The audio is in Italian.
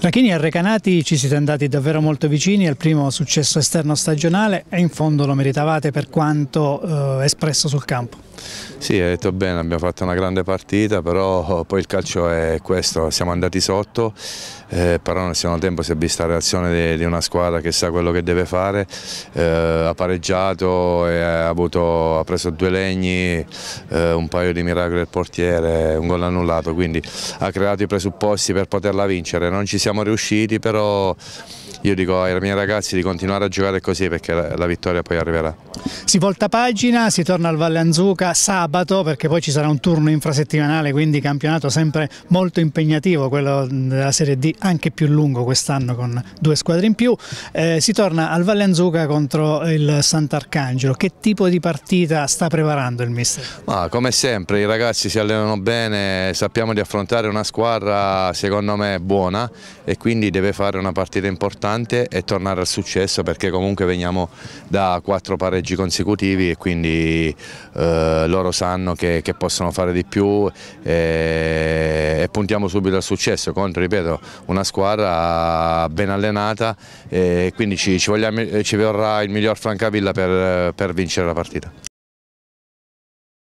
Rachini e Recanati ci siete andati davvero molto vicini al primo successo esterno stagionale e in fondo lo meritavate per quanto eh, espresso sul campo. Sì, hai detto bene, abbiamo fatto una grande partita, però eh, poi il calcio è questo, siamo andati sotto, eh, però nel secondo tempo si è vista la reazione di, di, una squadra che sa quello che deve fare, eh, ha pareggiato, ha, avuto, ha, preso due legni, eh, un paio di miracoli del portiere, un gol annullato, quindi ha creato i presupposti per poterla farla vincere, non ci siamo riusciti però io dico ai miei ragazzi di continuare a giocare così perché la, la vittoria poi arriverà. Si volta pagina, si torna al Valle Anzuca sabato perché poi ci sarà un turno infrasettimanale quindi campionato sempre molto impegnativo quello della Serie D anche più lungo quest'anno con due squadre in più eh, si torna al Valle Anzuca contro il Sant'Arcangelo che tipo di partita sta preparando il mister? Ma come sempre i ragazzi si allenano bene sappiamo di affrontare una squadra secondo me buona e quindi deve fare una partita importante importante è tornare al successo perché comunque veniamo da quattro pareggi consecutivi e quindi eh, loro sanno che, che, possono fare di più e, e, puntiamo subito al successo contro, ripeto, una squadra ben allenata e quindi ci, ci, vogliamo, eh, ci vorrà il miglior Francavilla per, per vincere la partita.